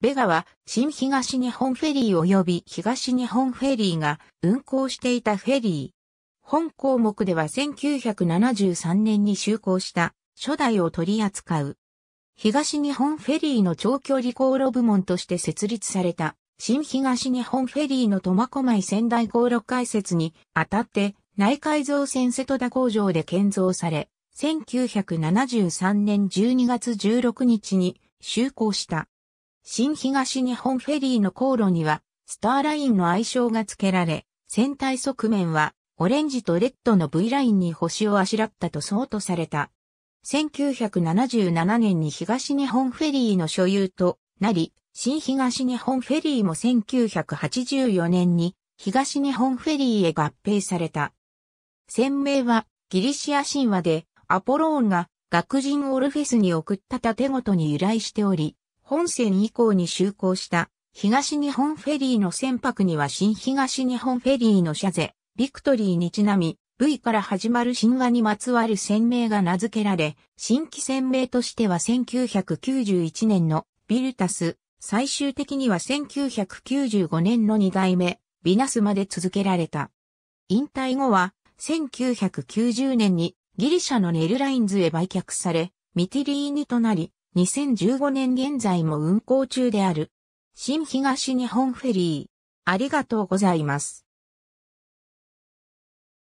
ベガは新東日本フェリー及び東日本フェリーが運航していたフェリー。本項目では1973年に就航した初代を取り扱う。東日本フェリーの長距離航路部門として設立された新東日本フェリーの苫小牧仙台航路開設にあたって内海造船瀬戸田工場で建造され、1973年12月16日に就航した。新東日本フェリーの航路には、スターラインの愛称が付けられ、船体側面は、オレンジとレッドの V ラインに星をあしらったとそうとされた。1977年に東日本フェリーの所有となり、新東日本フェリーも1984年に東日本フェリーへ合併された。船名はギリシア神話でアポローンが学人オルフェスに送った建物に由来しており、本線以降に就航した東日本フェリーの船舶には新東日本フェリーの社ゼ、ビクトリーにちなみ、V から始まる神話にまつわる船名が名付けられ、新規船名としては1991年のビルタス、最終的には1995年の2代目、ビナスまで続けられた。引退後は、1990年にギリシャのネルラインズへ売却され、ミティリーニとなり、2015年現在も運行中である。新東日本フェリー。ありがとうございます。